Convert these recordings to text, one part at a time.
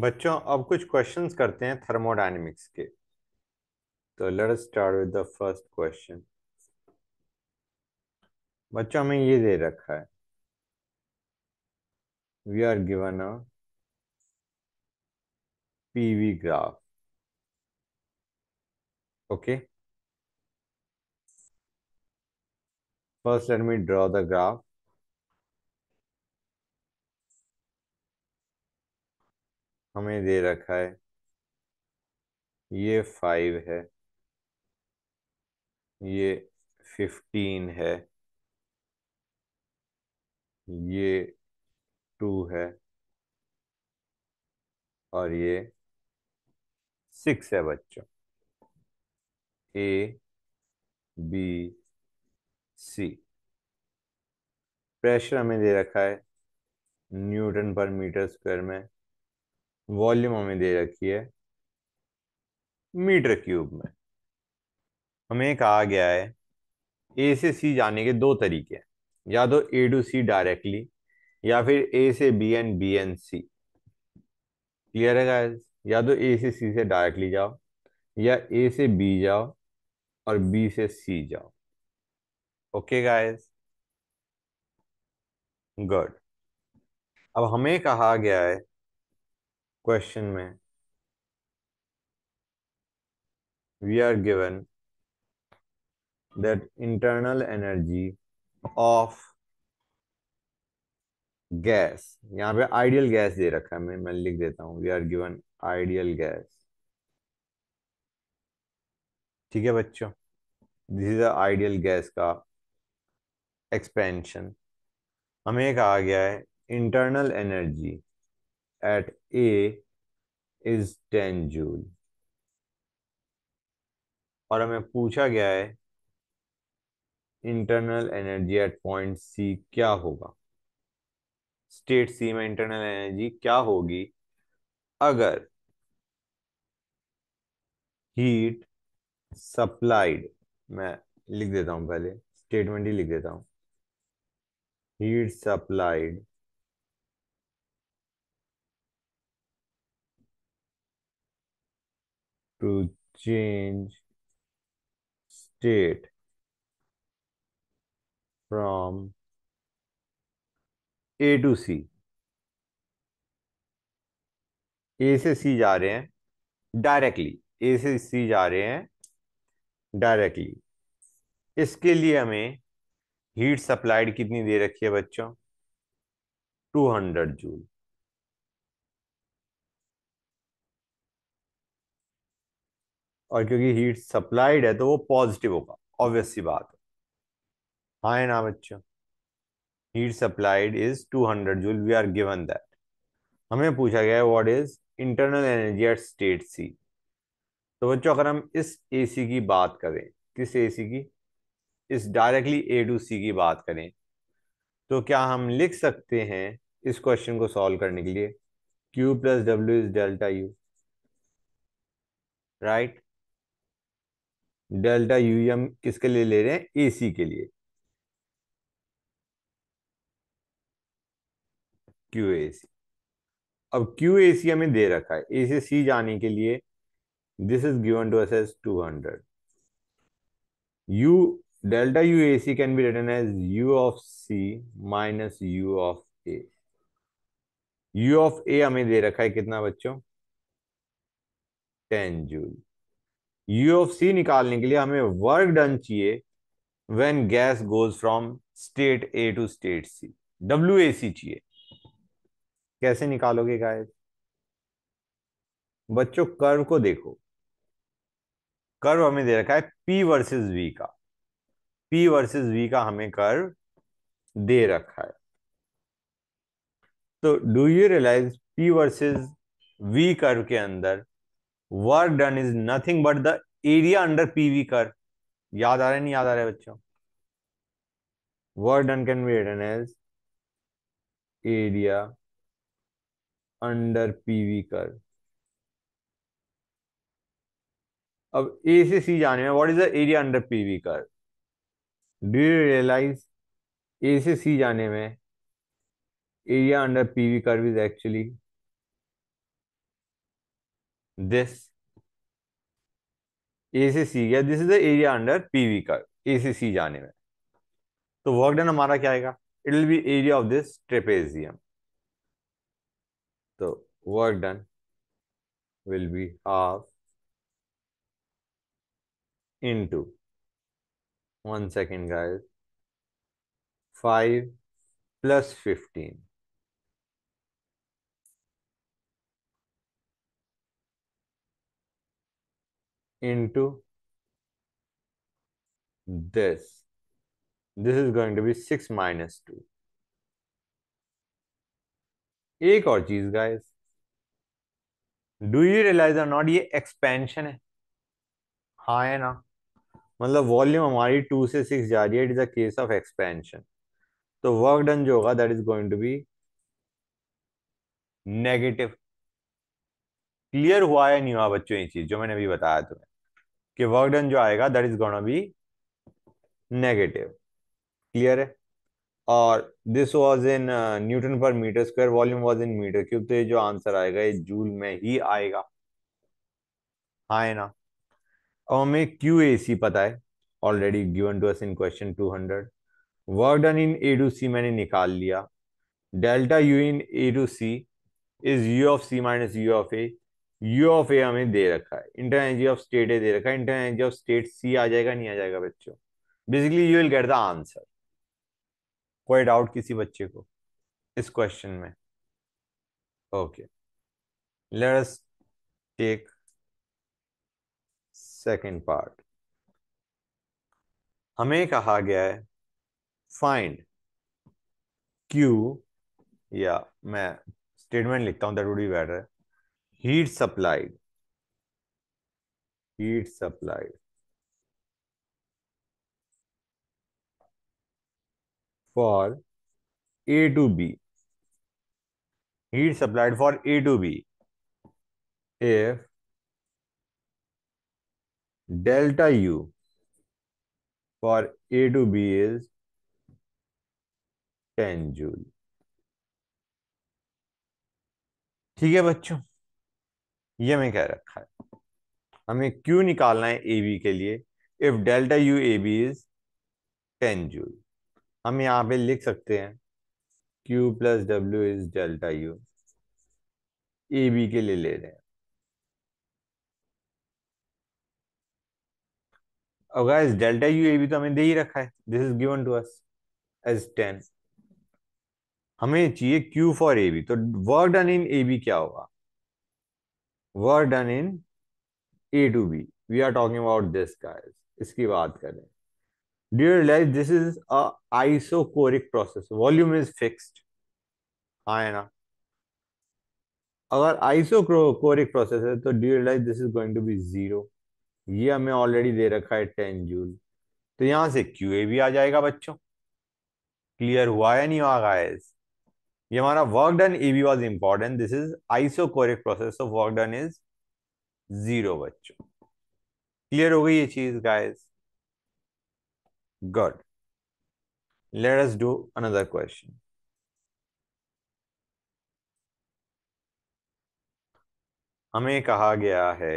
बच्चों अब कुछ क्वेश्चंस करते हैं थर्मोडायनेमिक्स के तो let us start with the first question बच्चों हमें ये दे रखा है we are given a P V graph okay first let me draw the graph हमें दे रखा है ये फाइव है ये फिफ्टीन है ये टू है और ये सिक्स है बच्चों ए बी सी प्रेशर हमें दे रखा है न्यूटन पर मीटर स्क्वायर में वॉल्यूम हमें दे रखी है मीटर क्यूब में हमें कहा गया है ए से सी जाने के दो तरीके हैं या तो ए टू सी डायरेक्टली या फिर ए से B and B and C clear है गाइस या तो ए से सी से डायरेक्टली जाओ या ए से बी जाओ और बी से सी जाओ ओके गाइस गुड अब हमें कहा गया है क्वेश्चन में we are given that internal energy of gas यहां पे आइडियल गैस दे रखा है मैं मैं लिख देता हूं we are given ideal gas ठीक है बच्चों दिस इज आइडियल गैस का एक्सपेंशन हमें कहा गया है internal energy at A is 10 joule और हमें पूछा गया है internal energy at point C क्या होगा स्टेट सी में इंटरनल एनर्जी क्या होगी अगर हीट सप्लाइड मैं लिख देता हूं पहले स्टेटमेंट ही लिख देता हूं heat supplied to change state from A to C A से सी जा रहे हैं डायरेक्टली ए से सी जा रहे हैं डायरेक्टली इसके लिए हमें हीट सप्लाइड कितनी दे रखी है बच्चों 200 जूल और क्योंकि हीट सप्लाइड है तो वो पॉजिटिव होगा ऑब्वियस सी बात है हाँ है ना बच्चों heat supplied is 200 joule we are given that हमें पूछा गया है what is internal energy at state C तो बच्चों अगर हम इस एसी की बात करें किस एसी की इस डायरेक्टली ए टू सी की बात करें तो क्या हम लिख सकते हैं इस क्वेश्चन को सॉल्व करने के लिए Q plus W is delta U right delta U एम किसके लिए ले रहे हैं एसी के लिए क्यू ए सी अब क्यू ए सी हमें दे रखा है ए से सी जाने के लिए this is given to S S two hundred U U A C can be written as U of C minus U of A U of A हमें दे रखा है कितना बच्चों ten joule U of C निकालने के लिए हमें वर्क डन चाहिए when gas goes from state A to state C W A C चाहिए कैसे निकालोगे गाय बच्चों कर्व को देखो कर्व हमें दे रखा है पी वर्सेस वी का पी वर्सेस वी का हमें कर्व दे रखा है तो do you realise P versus V curve के अंदर work done is nothing but the area under P V curve याद आ रहा है नहीं याद आ रहा है बच्चों work can be written as area under P V curve अब ए से सी जाने में what is the area under P V curve do you realise A से सी जाने में area under P V curve is actually this A से C गया this is the area under P V का ए से सी जाने में तो वर्क डन हमारा क्या आएगा it will be area of this trapezium तो work done be be into one second guys five plus fifteen into this. This is going to be 6 minus 2. एक और चीज guys do you realise are not ये expansion है हा है ना मतलब वॉल्यूम हमारी टू से सिक्स जा रही है it is a case of expansion तो वर्क डन जो होगा that is going to be negative clear हुआ या नहीं हुआ बच्चों ये चीज जो मैंने अभी बताया तुम्हें कि वर्क डन जो आएगा that is gonna be negative clear है और this was in newton per metre square volume was in metre cube तो ये जो आंसर आएगा ये जूल में ही आएगा हाँ है ना अब हमें क्यू ए सी पता है already given to us in question two hundred work done in A to C मैंने निकाल लिया delta U in A to C is U of C minus U of A U of A हमें दे रखा है inter energy of state A दे रखा है inter energy of state C आ जाएगा नहीं आ जाएगा बच्चों basically you will get the answer कोई डाउट किसी बच्चे को इस क्वेश्चन में okay let us take second part हमें कहा गया है फाइंड क्यू या मैं स्टेटमेंट लिखता हूं that would be better heat supplied heat supplied for A to B heat supplied for A to B if delta U for A to B is ten joule ठीक है बच्चों ये मैं कह रखा है हमें क्यू निकालना है ए बी के लिए if delta U A B is ten joule हम यहाँ पे लिख सकते हैं Q plus W is delta U A B के लिए ले रहे हैं अगर डेल्टा यू ए बी तो हमें दे ही रखा है this is given to us as ten हमें चाहिए क्यू फॉर ए बी तो work done in A B क्या होगा were done in A to B. We are talking about this guys. इसकी बात करें Do you realize this is a isochoric process? Volume is fixed. हाँ है ना अगर आइसोकोरिक प्रोसेस है तो do realize this is going to be zero ये हमें ऑलरेडी दे रखा है टेन जूल तो यहां से क्यू ए भी आ जाएगा बच्चों क्लियर हुआ या नहीं हुआ गाइस ये हमारा work done A B was important this is isochoric process of work done is zero बच्चों क्लियर हो गई ये चीज guys good let us do another question हमें कहा गया है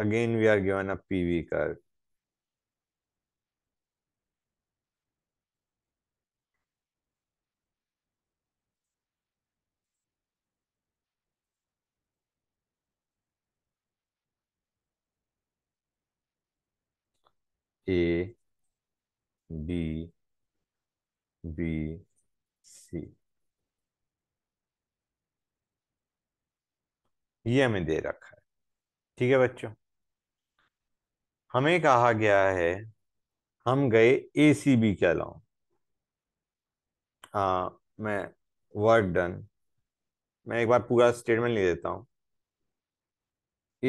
again we are given a PV curve A B B C ये हमें दे रखा है ठीक है बच्चों हमें कहा गया है हम गए ए सी बी के हाँ मैं वर्ड डन मैं एक बार पूरा स्टेटमेंट लिख देता हूँ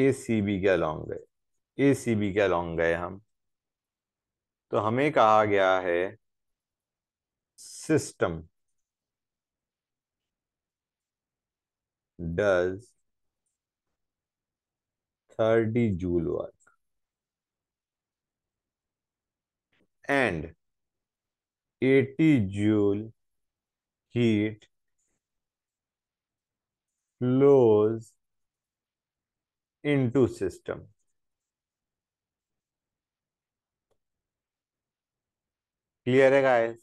ए सी बी के अलॉन्ग गए ए सी बी के अलॉन्ग गए हम तो हमें कहा गया है system does thirty joule work and eighty joule heat flows into system clear है गाइस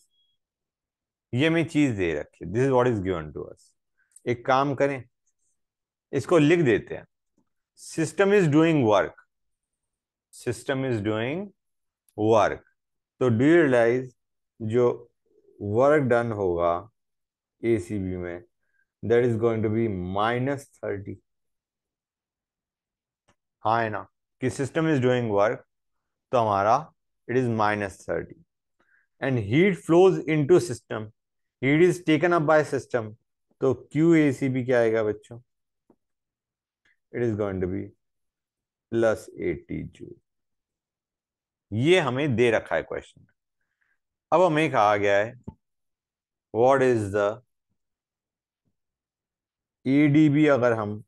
ये हमें चीज दे रखी this is what is given to us एक काम करें इसको लिख देते हैं system is doing work system is doing work तो डू यू रियलाइज जो वर्क डन होगा एसीबी में that is going to be minus thirty हाँ है ना कि सिस्टम इज डूइंग वर्क तो हमारा it is minus thirty and heat flows into system heat is taken up by system तो क्यू ए सी बी क्या आएगा बच्चों it is going to be plus eighty joule ये हमें दे रखा है क्वेश्चन अब हमें कहा गया है व्हाट इज द एडीबी अगर हम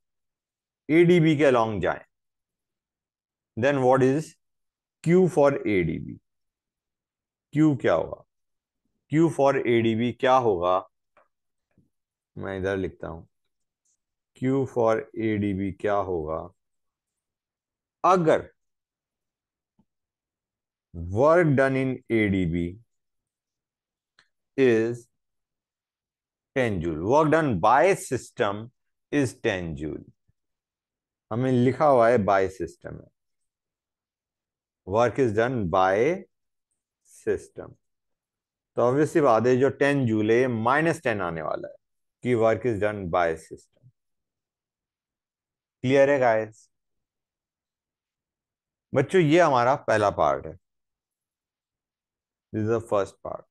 एडीबी के अलॉन्ग जाए then what is Q for ADB Q क्या होगा क्यू फॉर एडीबी क्या होगा मैं इधर लिखता हूं क्यू फॉर एडीबी क्या होगा अगर work done in ADB is ten joule work done by system is ten joule हमें लिखा हुआ है बाय सिस्टम है work is done by system तो ऑब्वियसली बात है जो टेन जूले माइनस टेन आने वाला है कि work is done by system clear है गाइस बच्चों ये हमारा पहला पार्ट है दिस द फर्स्ट पार्ट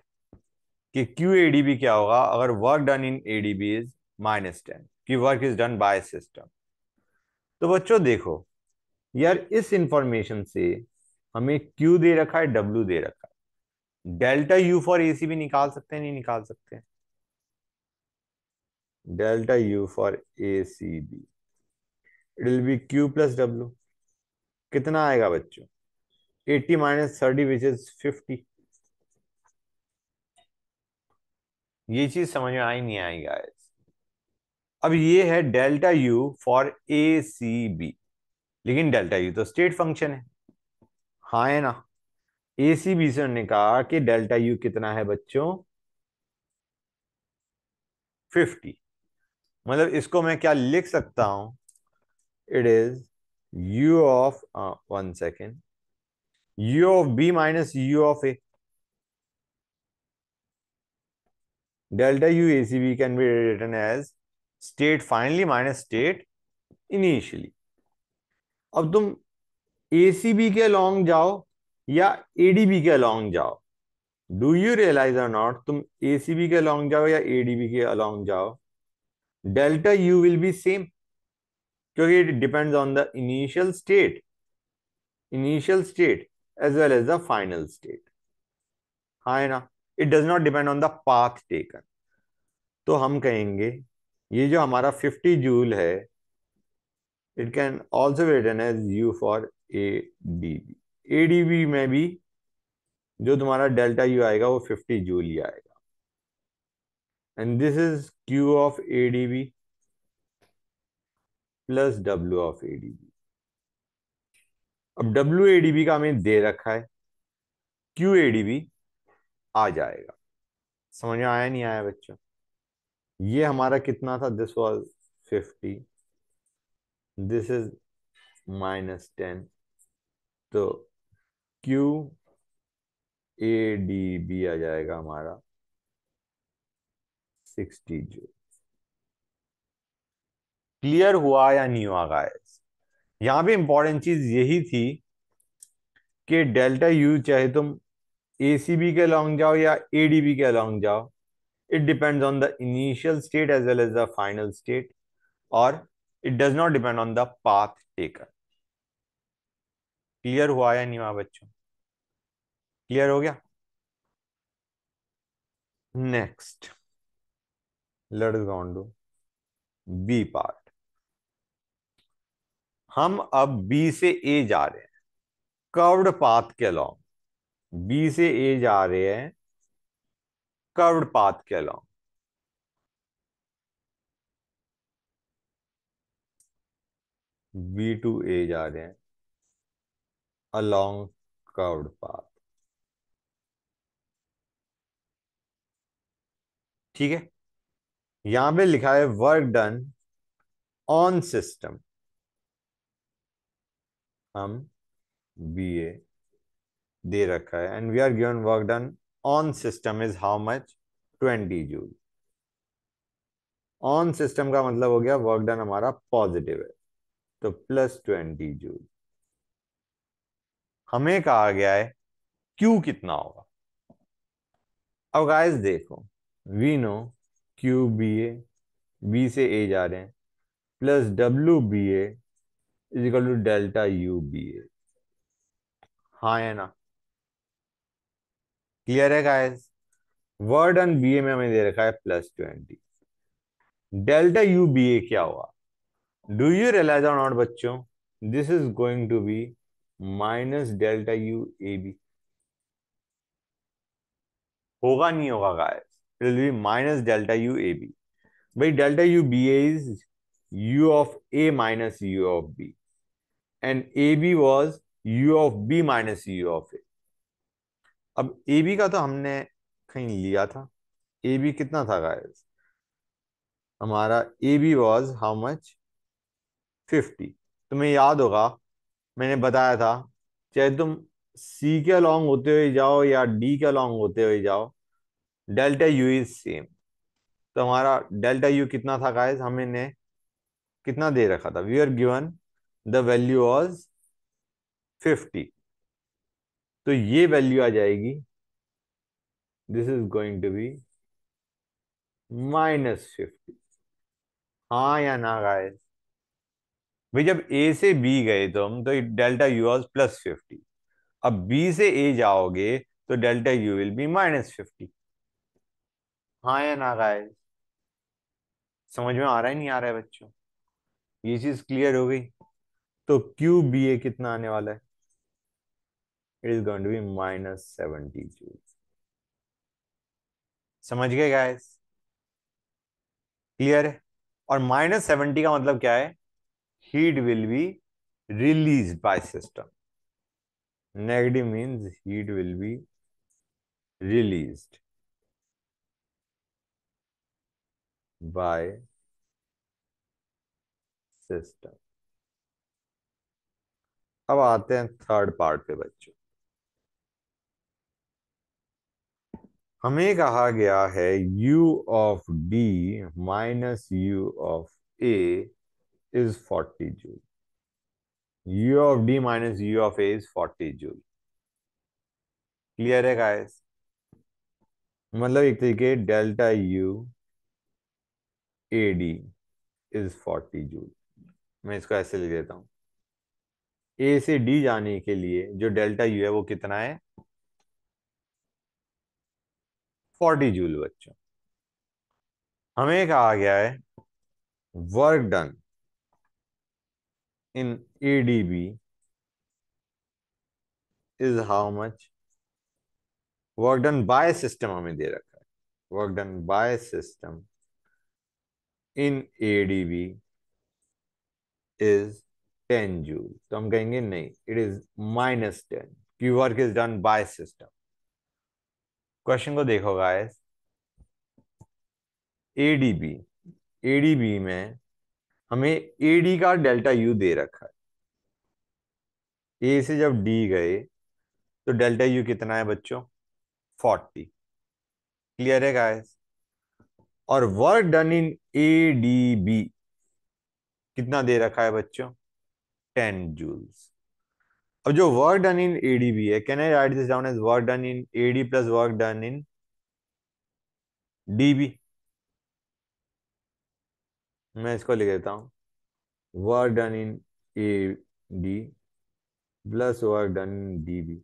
कि क्यू एडीबी क्या होगा अगर work done in ADB is minus ten की work is done by system तो बच्चों देखो यार इस इंफॉर्मेशन से हमें क्यू दे रखा है डब्ल्यू दे रखा है डेल्टा यू फॉर एसी भी निकाल सकते हैं नहीं निकाल सकते delta U for A C B it will be Q plus W कितना आएगा बच्चों eighty minus thirty which is fifty ये चीज समझ में आई नहीं आई गाइस अब ये है delta U for A C B लेकिन डेल्टा यू तो स्टेट फंक्शन है हाँ है ना एसीबी भीषण ने कहा कि डेल्टा यू कितना है बच्चों फिफ्टी मतलब इसको मैं क्या लिख सकता हूं it is U of one second U of B minus U of A A C B can be written as state finally minus state initially अब तुम ए सी बी के लॉन्ग जाओ या एडीबी के अलॉन्ग जाओ do you realise are not तुम ACB के along जाओ या एडीबी के अलॉन्ग जाओ delta U will be same क्योंकि it depends on the initial state initial state as well as the final state हाँ है ना it does not depend on the path taken तो हम कहेंगे ये जो हमारा 50 जूल है it can also return as U for A D B ADB में भी जो तुम्हारा डेल्टा यू आएगा वो 50 जूल ही आएगा and this is Q of ADB plus W of ADB अब डब्ल्यू एडीबी का हमें दे रखा है क्यू एडीबी आ जाएगा समझ में आया नहीं आया बच्चों ये हमारा कितना था this was 50 this is minus ten तो क्यू ए डी बी आ जाएगा हमारा सिक्सटी जो क्लियर हुआ या नहीं हुआ गाइस यहां पर इंपॉर्टेंट चीज यही थी कि डेल्टा यू चाहे तुम ए सी बी के अलॉन्ग जाओ या ए डी बी के अलॉन्ग जाओ it depends on the initial state as well as the final state और it does not depend on the path taken clear हुआ या नहीं हुआ बच्चों क्लियर हो गया next let is gonna do B part हम अब बी से ए जा रहे हैं कर्व्ड पाथ के अलॉन्ग बी से ए जा रहे हैं कर्व्ड पाथ के अलॉन्ग बी टू ए जा रहे हैं along curved path ठीक है यहां पे लिखा है वर्क डन ऑन सिस्टम हम बी ए दे रखा है and we are given work done on system is how much twenty joule on system का मतलब हो गया वर्क डन हमारा पॉजिटिव है तो प्लस ट्वेंटी जूल हमें कहा गया है क्यू कितना होगा अब गाइस देखो we know Q B A B से ए जा रहे हैं plus W B A to delta U B A हाँ है ना क्लियर है guys work on B A में हमें दे रखा है plus twenty delta U B A क्या हुआ do you realise are not बच्चों this is going to be minus delta U A B होगा नहीं होगा guys it be minus delta U A B भाई delta U B A is U of A minus U of B and A B was U of B minus U of A अब A B का तो हमने कहीं लिया था A B कितना था गायस हमारा A B was how much fifty तुम्हें याद होगा मैंने बताया था चाहे तुम सी के लॉन्ग होते हुए जाओ या डी के लॉन्ग होते हुए जाओ डेल्टा यू इज सेम तो हमारा डेल्टा यू कितना था गाइस हमने कितना दे रखा था we are given the value was fifty तो ये वैल्यू आ जाएगी this is going to be minus fifty हाँ या ना गाइस भाई जब ए से बी गए तुम तो delta U was plus fifty अब बी से ए जाओगे तो delta U will be minus fifty हाँ या ना गाय समझ में आ रहा है नहीं आ रहा है बच्चों ये चीज क्लियर हो गई तो क्यू बी ए कितना आने वाला है it is going to be minus seventy joule समझ गए गाय क्लियर है और माइनस सेवेंटी का मतलब क्या है heat will be released by system. Negative means heat will be released by system अब आते हैं थर्ड पार्ट पे बच्चों हमें कहा गया है u of d minus U of A is 40 joule. U of D minus U of A is 40 joule. Clear है गाइस मतलब एक तरीके delta U A D is 40 joule मैं इसको ऐसे लिख देता हूँ ए से डी जाने के लिए जो डेल्टा यू है वो कितना है 40 जूल बच्चों हमें कहा गया है work done in ADB is how much work done by system हमें दे रखा है work done by system in ADB is 10 joule तो हम कहेंगे नहीं it is minus ten Q work is done by system question को देखो गाइस एडीबी एडीबी में हमें ए डी का डेल्टा यू दे रखा है ए से जब डी गए तो डेल्टा यू कितना है बच्चों फोर्टी क्लियर है गाइस और work done in A D B कितना दे रखा है बच्चों टेन जूल्स अब जो work done in A D B है can I write this down as work done in A D plus work done in D B मैं इसको लिख देता हूँ work done in A D plus work done in D B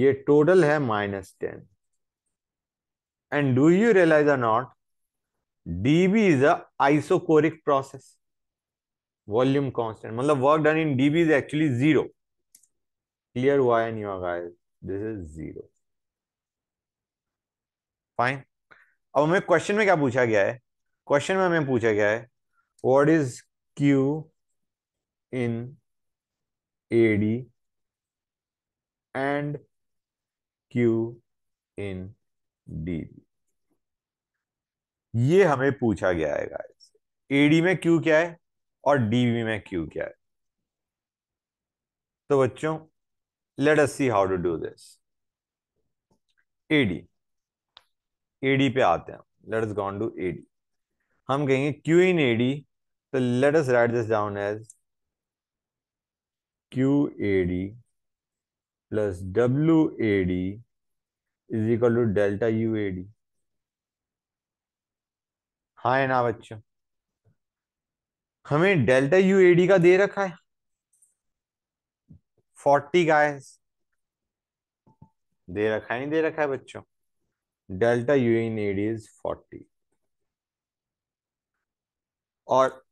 ये total है minus ten and do you realize a not D B is a isochoric process volume constant मतलब work done in D B is actually zero clear हुआ है your guys this is zero fine अब हमें question में क्या पूछा गया है क्वेश्चन में हमें पूछा गया है what is Q in AD and Q in D ये हमें पूछा गया है गाइस एडी में क्यू क्या है और बी में क्यू क्या है तो बच्चों let us see how to do this AD AD पे आते हैं let us gone to AD हम कहेंगे क्यू इन ए डी तो let us write this down as Q A D plus W A D is equal to delta U A D हाँ है ना बच्चों हमें डेल्टा यू ए डी का दे रखा है फोर्टी का है दे रखा है नहीं दे रखा है बच्चों delta U in A D is forty और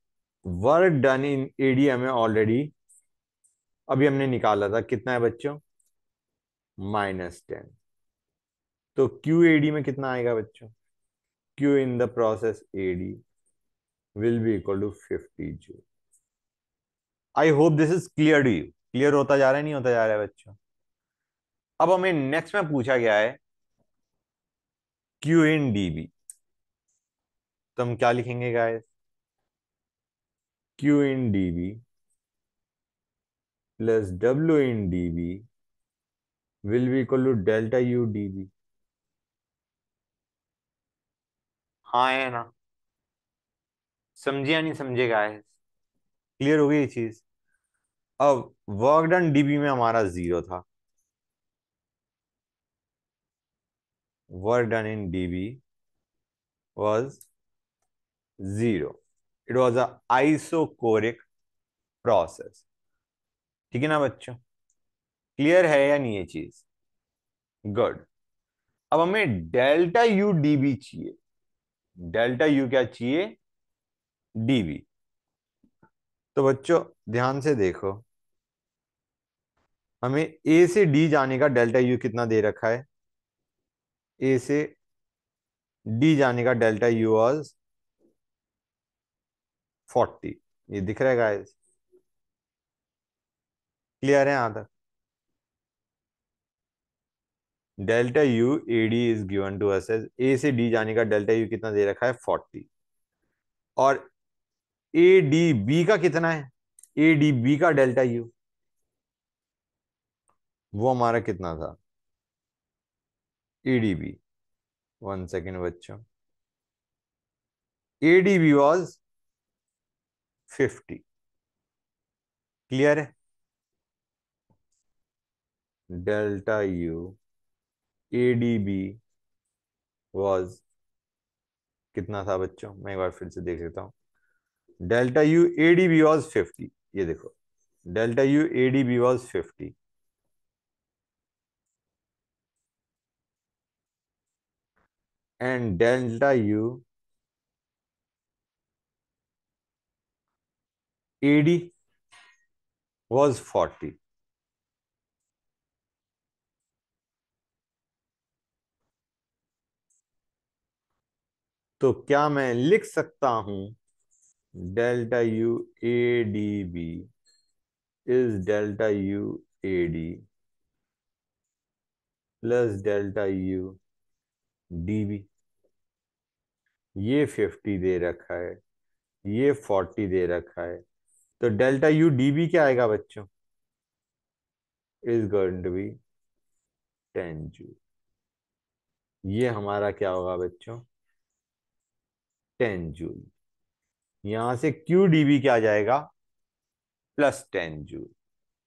वर्क डन इन एडीए में ऑलरेडी अभी हमने निकाला था कितना है बच्चों माइनस टेन तो क्यू एडी में कितना आएगा बच्चों Q in the process AD will be equal to fifty joule I hope this is clear to you clear होता जा रहा है नहीं होता जा रहा है बच्चों अब हमें नेक्स्ट में पूछा गया है क्यू इन डी बी तो हम क्या लिखेंगे guys q in dB plus w in dB will be equal to delta u dB. हाँ है ना समझिया नहीं समझेगा क्लियर हो गई ये चीज अब वर्क डन डीबी में हमारा जीरो था work done in DB was zero it was a isochoric process ठीक है ना बच्चों क्लियर है या नहीं ये चीज गुड अब हमें डेल्टा यू डीबी चाहिए डेल्टा यू क्या चाहिए डीबी तो बच्चों ध्यान से देखो हमें ए से डी जाने का डेल्टा यू कितना दे रखा है ए से डी जाने का डेल्टा यू वॉज फोर्टी ये दिख रहा है गाइस क्लियर है यहां तक delta U A D is given to us as A से डी जाने का डेल्टा यू कितना दे रखा है फोर्टी और ए डी बी का कितना है ए डी बी का डेल्टा यू वो हमारा कितना था A D B one second बच्चों A D B was fifty clear है delta U A D B was कितना था बच्चों मैं एक बार फिर से देख लेता हूं delta U A D B was fifty ये देखो delta U A D B was fifty and delta U AD was 40. तो क्या मैं लिख सकता हूं delta U A D B is delta U A D plus delta U D B ये fifty दे रखा है ये फोर्टी दे रखा है तो डेल्टा यू डी बी क्या आएगा बच्चों is going to be ten joule ये हमारा क्या होगा बच्चों टेन जूल यहां से क्यू डी बी क्या जाएगा प्लस टेन जूल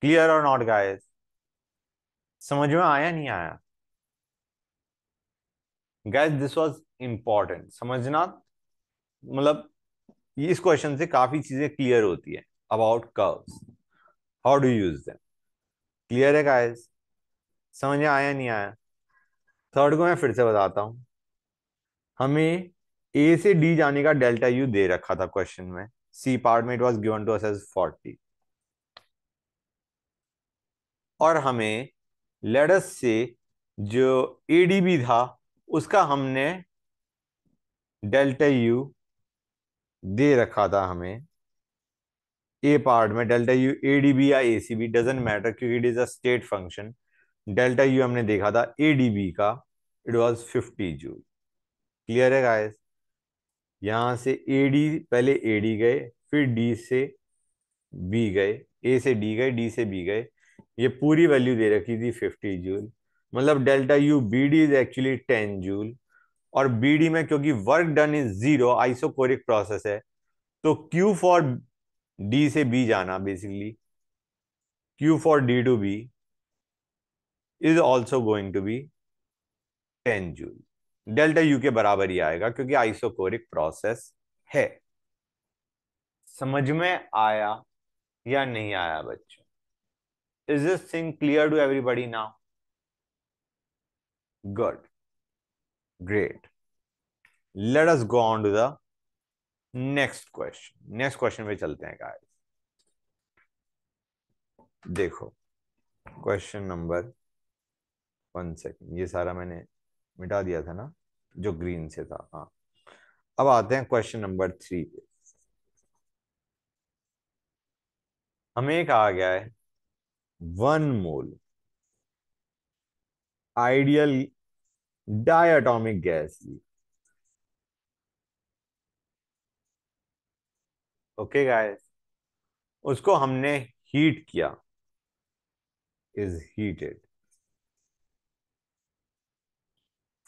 क्लियर और नॉट गाइस समझ में आया नहीं आया गाइस दिस वाज इंपॉर्टेंट समझना मतलब इस क्वेश्चन से काफी चीजें क्लियर होती है about curves how do use them clear है गाइस समझ में आया नहीं आया थर्ड को मैं फिर से बताता हूं हमें ए से डी जाने का डेल्टा यू दे रखा था क्वेश्चन में सी पार्ट में it was given to us as 40 और हमें लेडस से जो ए डी बी था उसका हमने डेल्टा यू दे रखा था हमें ए पार्ट में delta U A D B या A C B doesn't matter क्योंकि it is a state function delta U हमने देखा था ए डी बी का it was fifty joule clear है गाइस यहाँ से ए डी पहले ए डी गए फिर डी से बी गए ए से डी गए डी से बी गए ये पूरी वैल्यू दे रखी थी फिफ्टी जूल मतलब delta U B D is actually ten joule और बी डी में क्योंकि work done is zero isochoric process है तो क्यू फॉर डी से बी जाना basically Q for D to B is also going to be ten joule delta U के बराबर ही आएगा क्योंकि आइसोकोरिक प्रोसेस है समझ में आया या नहीं आया बच्चों is this thing clear to everybody now good great let us go on to the next question next question पे चलते हैं गाइस देखो क्वेश्चन नंबर वन सेकेंड ये सारा मैंने मिटा दिया था ना जो ग्रीन से था हाँ अब आते हैं क्वेश्चन नंबर थ्री पे हमें कहा गया है one mole ideal diatomic gas ली ओके गाइस उसको हमने हीट किया is heated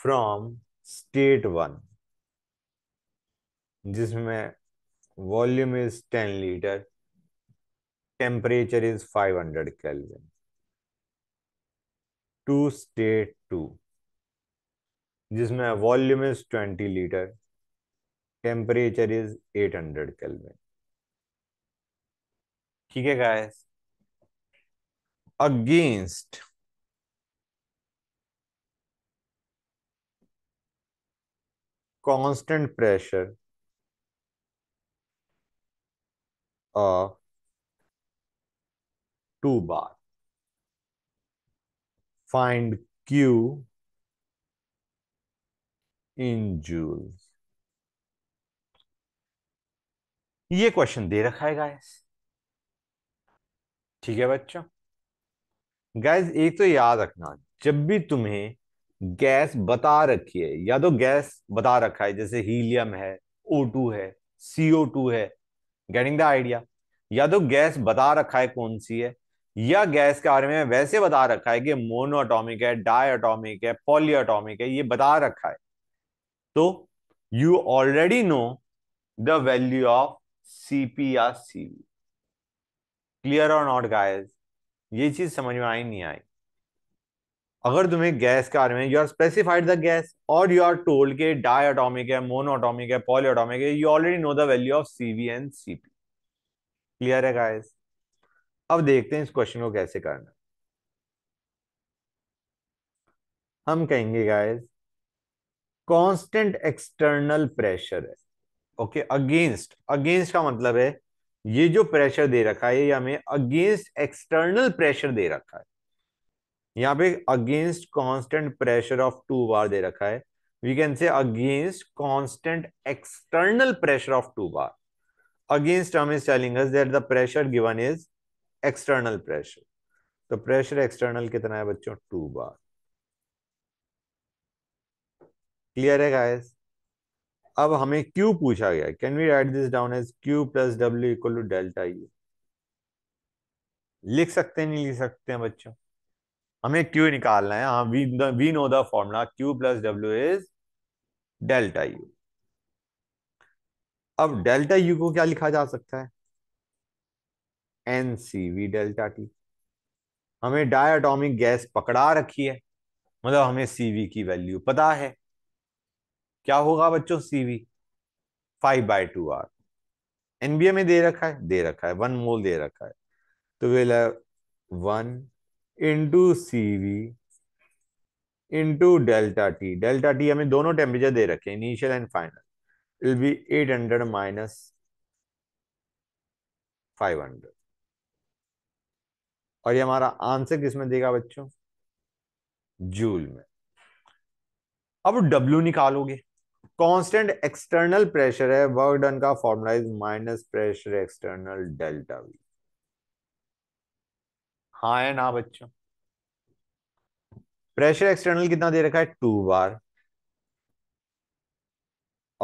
from state one जिसमें volume is ten litre temperature is five hundred kelvin to state two जिसमें volume is twenty litre temperature is eight hundred kelvin ठीक है guys against constant pressure of two bar find Q in joule ये question दे रखा है guys ठीक है बच्चों गैस एक तो याद रखना जब भी तुम्हें गैस बता रखी है या तो गैस बता रखा है जैसे हीलियम है टू है टू है गेटिंग द आइडिया या तो गैस बता रखा है कौन सी है या गैस के बारे में वैसे बता रखा है कि मोनोअटोमिक है डायटोमिक है पॉलीअटोमिक है ये बता रखा है तो you already know the value of CP या सीवी क्लियर और नॉट गाइस ये चीज समझ में आई नहीं आई अगर तुम्हें गैस के बारे में you are specified the gas और यू आर टोल्ड के डाई एटॉमिक है मोनोटॉमिक है पॉलीटॉमिक है you already know the value of CV and CP clear है गाइस अब देखते हैं इस क्वेश्चन को कैसे करना हम कहेंगे गाइस कांस्टेंट एक्सटर्नल प्रेशर है ओके अगेंस्ट अगेंस्ट का मतलब है ये जो प्रेशर दे रखा है ये हमें अगेंस्ट एक्सटर्नल प्रेशर दे रखा है यहाँ पे against constant pressure of two bar दे रखा है we can say against constant external pressure of two bar against हम is telling us that the pressure given is external pressure तो प्रेशर एक्सटर्नल कितना है बच्चों टू बार क्लियर है guys अब हमें क्यू पूछा गया can we write this down as Q plus W equal to delta U लिख सकते हैं नहीं लिख सकते हैं बच्चों हमें क्यू निकालना है हाँ we know the formula Q plus W is delta U अब डेल्टा यू e को क्या लिखा जा सकता है N C V delta T हमें डायटोमिक गैस पकड़ा रखी है मतलब हमें सीवी की वैल्यू पता है क्या होगा बच्चों CV five by two R NBA में दे रखा है दे रखा है वन मोल दे रखा है तो will one into CV into delta T delta T हमें दोनों टेम्परेचर दे रखे हैं initial and final will be eight hundred minus five hundred और ये हमारा आंसर किसमें देगा बच्चों जूल में अब डब्ल्यू निकालोगे कांस्टेंट एक्सटर्नल प्रेशर है वर्क डन का formula is minus pressure external delta V हाँ है ना बच्चों प्रेशर एक्सटर्नल कितना दे रखा है टू बार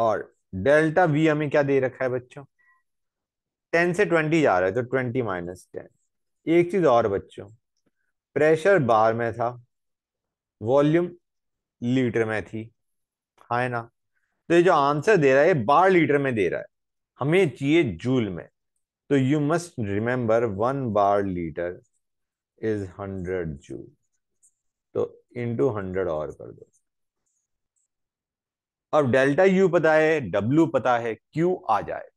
और डेल्टा वी हमें क्या दे रखा है बच्चों टेन से ट्वेंटी जा रहा है तो ट्वेंटी माइनस टेन एक चीज और बच्चों प्रेशर बार में था वॉल्यूम लीटर में थी हाँ है ना तो ये जो आंसर दे रहा है बार लीटर में दे रहा है हमें चाहिए जूल में तो you must remember one bar litre is hundred joule तो टू हंड्रेड और कर दो अब डेल्टा यू पता है डब्ल्यू पता है क्यू आ जाएगा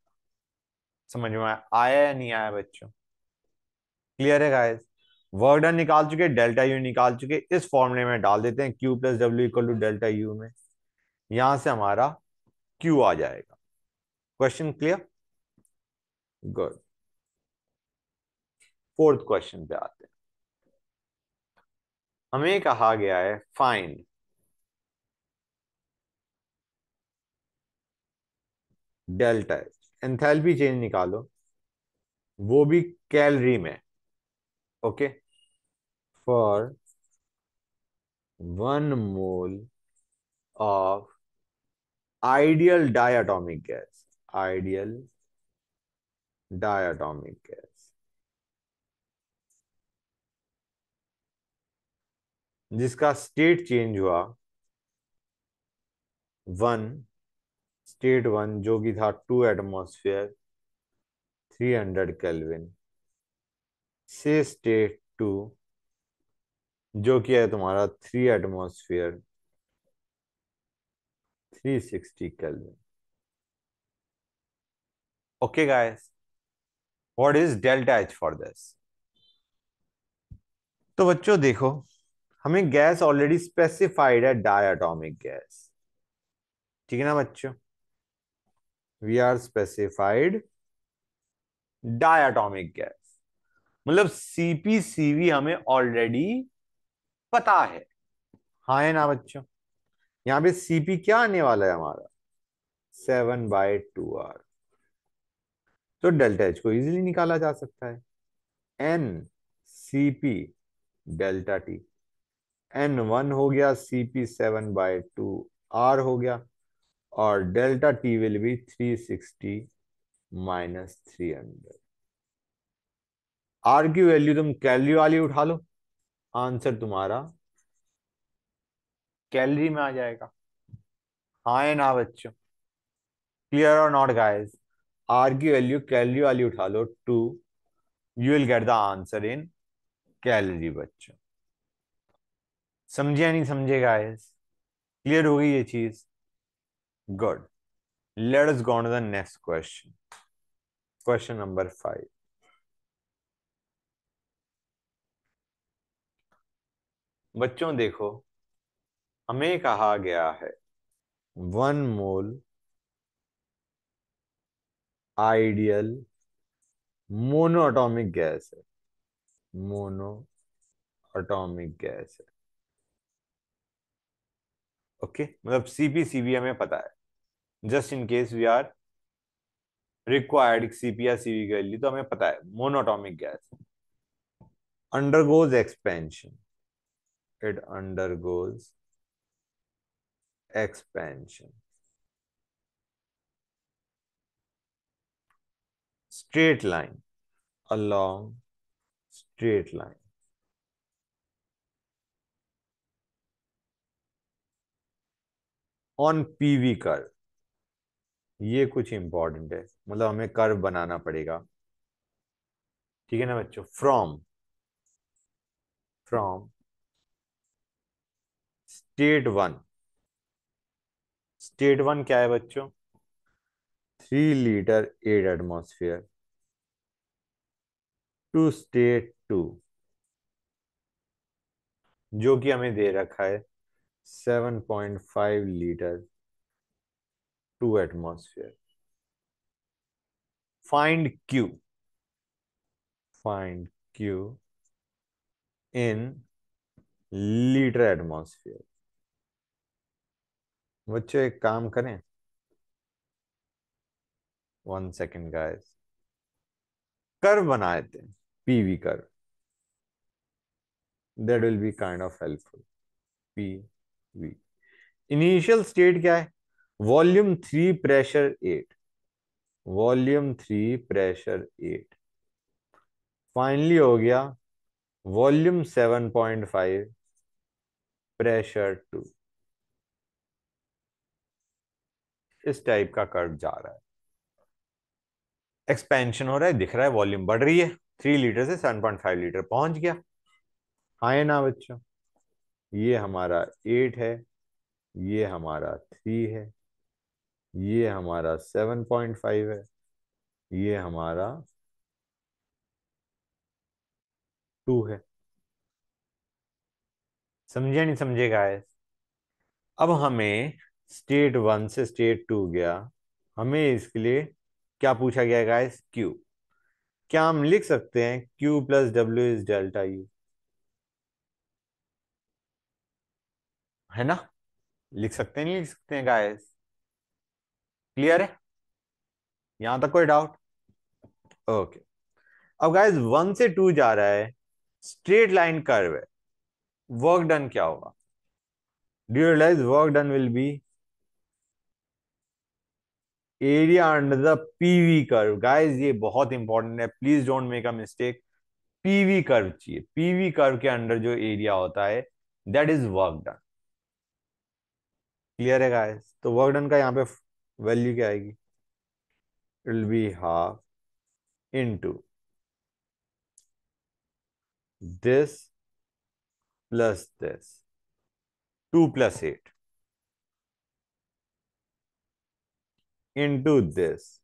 समझ में आया आया या नहीं आया बच्चों क्लियर है गाइस वर्क डन निकाल चुके डेल्टा यू निकाल चुके इस फॉर्मूले में डाल देते हैं Q plus W equal to delta U में यहां से हमारा क्यू आ जाएगा question clear good fourth question पे आते हैं हमें कहा गया है फाइंड डेल्टा एंथैल्पी चेंज निकालो वो भी कैलरी में okay for one mole of ideal diatomic gas ideal diatomic gas जिसका स्टेट चेंज हुआ वन स्टेट वन जो कि था टू एटमोसफियर हंड्रेड कैलविन से स्टेट टू जो कि है तुम्हारा three atmosphere 360 Kelvin. Okay, guys. What is delta H for this? तो बच्चों देखो हमें गैस ऑलरेडी स्पेसिफाइड है डायटोमिक गैस ठीक है ना बच्चों we are specified diatomic gas मतलब सीपीसीवी हमें ऑलरेडी पता है हाँ है ना बच्चों यहां पे सीपी क्या आने वाला है हमारा सेवन बाय टू आर तो डेल्टा एच को इजीली निकाला जा सकता है N C P delta T N one हो गया CP seven by two R हो गया और delta T will be three sixty minus three hundred R की वैल्यू तुम कैलरी वाली उठा लो आंसर तुम्हारा कैलरी में आ जाएगा हाँ ना बच्चों क्लियर और नॉट गाइस आर की वैल्यू कैलरी वाली उठा लो to you will get the answer in calorie बच्चों समझे या नहीं समझे गाइस क्लियर होगी ये चीज good let us go to the next question question number five बच्चों देखो हमें कहा गया है one mole ideal monatomic gas है मोनो ऑटोमिक गैस है ओके okay? मतलब सीपी हमें पता है just in case we are required CP या सीवी के लिए तो हमें पता है monatomic gas undergoes expansion it undergoes expansion. Straight line, a long straight line. On PV curve ये कुछ इंपॉर्टेंट है मतलब हमें कर्व बनाना पड़ेगा ठीक है ना बच्चों from from state one state one क्या है बच्चों three litre and atmosphere to state two जो कि हमें दे रखा है seven point five litre two atmosphere find Q find Q in litre atmosphere बच्चों एक काम करें वन सेकेंड गाइस कर बनाए थे PV curve that will be kind of helpful P V initial state क्या है volume three pressure eight volume three pressure eight finally हो गया volume seven point five pressure two इस टाइप का curve जा रहा है एक्सपेंशन हो रहा है दिख रहा है वॉल्यूम बढ़ रही है थ्री लीटर से सेवन पॉइंट फाइव लीटर पहुंच गया आए हाँ ना बच्चों ये हमारा एट है ये हमारा थ्री है ये हमारा सेवन पॉइंट फाइव है ये हमारा टू है समझे नहीं समझेगा अब हमें स्टेट वन से स्टेट टू गया हमें इसके लिए क्या पूछा गया गाइस क्यू क्या हम लिख सकते हैं Q plus W is delta U है ना लिख सकते हैं नहीं लिख सकते हैं गाइस क्लियर है यहां तक कोई डाउट ओके अब गाइस वन से टू जा रहा है स्ट्रेट लाइन कर्व है वर्क डन क्या होगा do realise work done will be area under the PV curve guys ये बहुत इंपॉर्टेंट है please don't make a mistake PV curve चाहिए पीवी कर्व के अंडर जो एरिया होता है that is work done clear है गाइस तो वर्क डन का यहाँ पे वैल्यू क्या आएगी it will be half into this plus this two plus eight into this,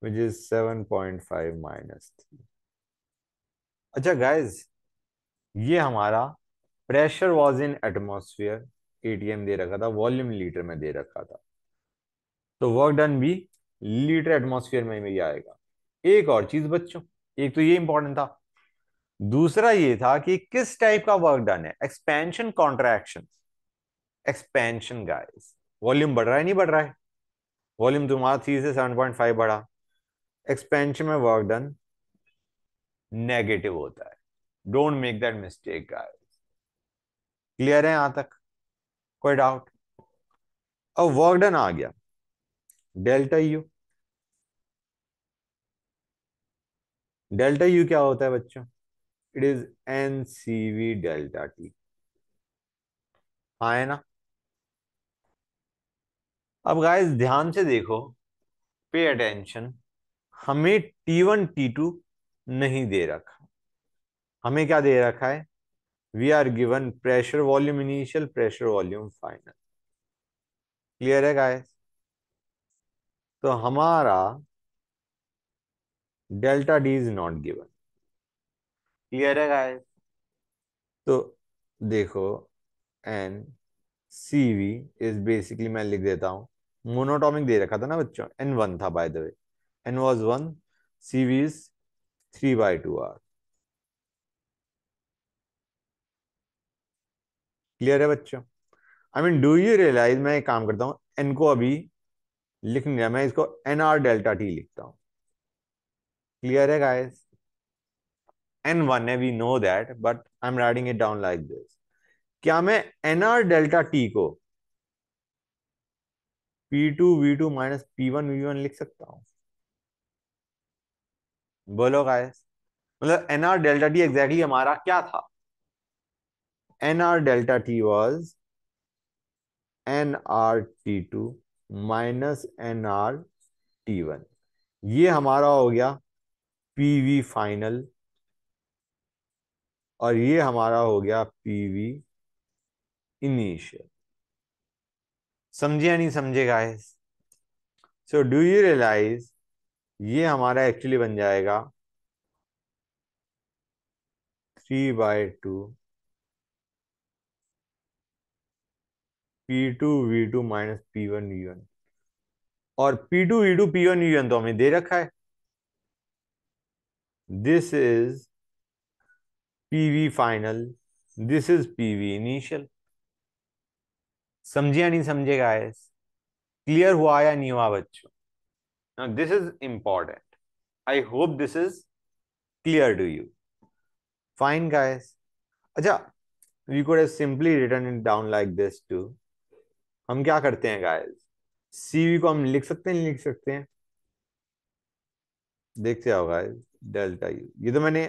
which is 7.5 minus 3. अच्छा गाइज ये हमारा pressure was in atmosphere ATM दे रखा था वॉल्यूम लीटर में दे रखा था तो वर्क डन भी लीटर एटमोसफियर में भी आएगा एक और चीज बच्चों एक तो ये इंपॉर्टेंट था दूसरा ये था कि किस टाइप का वर्क डन है expansion contraction expansion guys volume बढ़ रहा है नहीं बढ़ रहा है वॉल्यूम तुम्हारा थ्री से सेवन पॉइंट फाइव बढ़ा एक्सपेंशन में वर्क डन नेगेटिव होता है don't make that mistake guys clear है यहां तक कोई डाउट अब वर्क डन आ गया डेल्टा यू डेल्टा यू क्या होता है बच्चों it is N C V delta T हाँ है ना अब गाइस ध्यान से देखो पे अटेंशन हमें टी वन टी टू नहीं दे रखा हमें क्या दे रखा है we are given pressure volume initial pressure volume final clear है गाइस तो हमारा delta D is not given clear है गाइस तो देखो N C V is basically मैं लिख देता हूं मोनोटॉमिक दे रखा था ना बच्चों एन वन था by the way N was one C V is three by two R clear है बच्चों I mean do you realize मैं एक काम करता हूं एन को अभी लिख नहीं रहा मैं इसको एन आर डेल्टा टी लिखता हूं क्लियर है गाइस एन वन है we know that but I am writing it down like this क्या मैं एन आर डेल्टा टी को P two V two minus P one V one लिख सकता हूं बोलो गाइस मतलब एनआर डेल्टा टी एग्जैक्टली हमारा क्या था NR delta T was N R T two minus N R T one ये हमारा हो गया पी वी फाइनल और ये हमारा हो गया पी वी इनिशियल समझे या नहीं समझे guys so do you realize ये हमारा एक्चुअली बन जाएगा three by two P two V two minus P one V one और P two V two P one V one तो हमें दे रखा है this is P V final this is P V initial समझे या नहीं समझे गाइस क्लियर हुआ या नहीं हुआ बच्चों this is important I hope this is clear to you fine guys अच्छा we could have simply written it down like this to हम क्या करते हैं गाइस सीवी को हम लिख सकते हैं नहीं लिख सकते हैं देखते आओ गाइस डेल्टा यू ये तो मैंने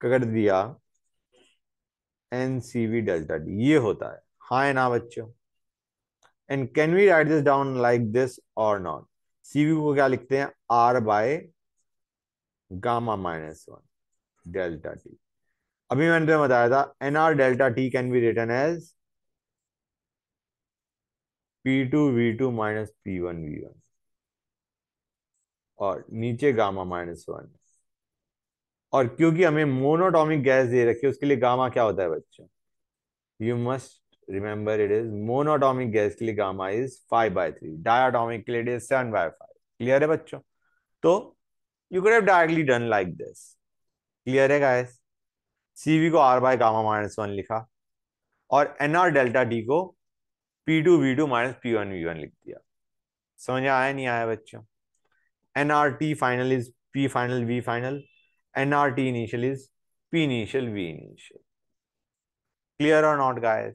कर दिया N C V delta D ये होता है हाँ ना बच्चों and can we write this down like this और नॉट सीवी को क्या लिखते हैं R by gamma minus one delta T अभी मैंने तुम्हें बताया था N R delta T can be written as P two V two minus P one V one और नीचे गामा माइनस वन और क्योंकि हमें मोनोटॉमिक गैस दे रखी है उसके लिए गामा क्या होता है बच्चों you must Remember, it is monatomic gas के लिए gamma is five by three diatomic के लिए सेवन बाय फाइव क्लियर है बच्चों तो you could have directly done like this clear है गाइस सीवी को R by gamma minus one लिखा और एन आर डेल्टा डी को P two V two minus P one V one लिख दिया समझ आया नहीं आया बच्चों N R T final is P final V final N R T initial is P initial V initial clear or not guys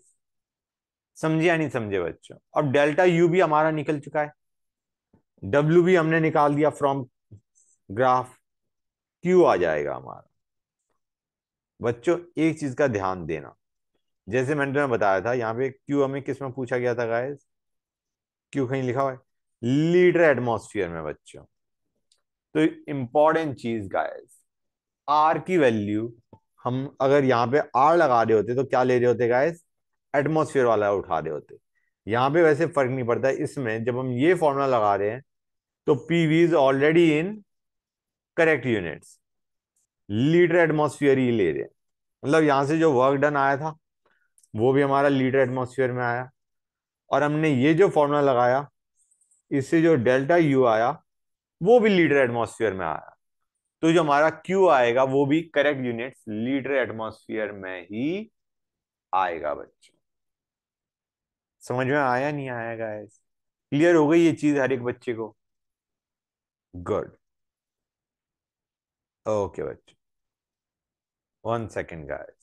समझे या नहीं समझे बच्चों अब डेल्टा यू भी हमारा निकल चुका है डब्ल्यू भी हमने निकाल दिया फ्रॉम ग्राफ क्यू आ जाएगा हमारा बच्चों एक चीज का ध्यान देना जैसे मैंने तुम्हें बताया था यहाँ पे क्यू हमें किस में पूछा गया था गाइस क्यू कहीं लिखा हुआ है लीडर एटमोस्फियर में बच्चों तो इंपॉर्टेंट चीज गाइस आर की वैल्यू हम अगर यहाँ पे आर लगा रहे होते तो क्या ले रहे होते गाइस एटमोसफियर वाला उठा रहे होते यहाँ पे वैसे फर्क नहीं पड़ता इसमें जब हम ये फॉर्मूला लगा रहे हैं तो P V is already in correct units litre atmosphere ही ले रहे हैं मतलब यहाँ से जो वर्क डन आया था वो भी हमारा लीटर एटमोसफियर में आया और हमने ये जो फॉर्मूला लगाया इससे जो डेल्टा यू आया वो भी लीटर एटमोसफियर में आया तो जो हमारा क्यू आएगा वो भी करेक्ट यूनिट्स लीटर एटमोसफियर में ही आएगा बच्चों समझ में आया नहीं आया गाइस क्लियर हो गई ये चीज हर एक बच्चे को गुड ओके बच्चे वन सेकेंड गाइस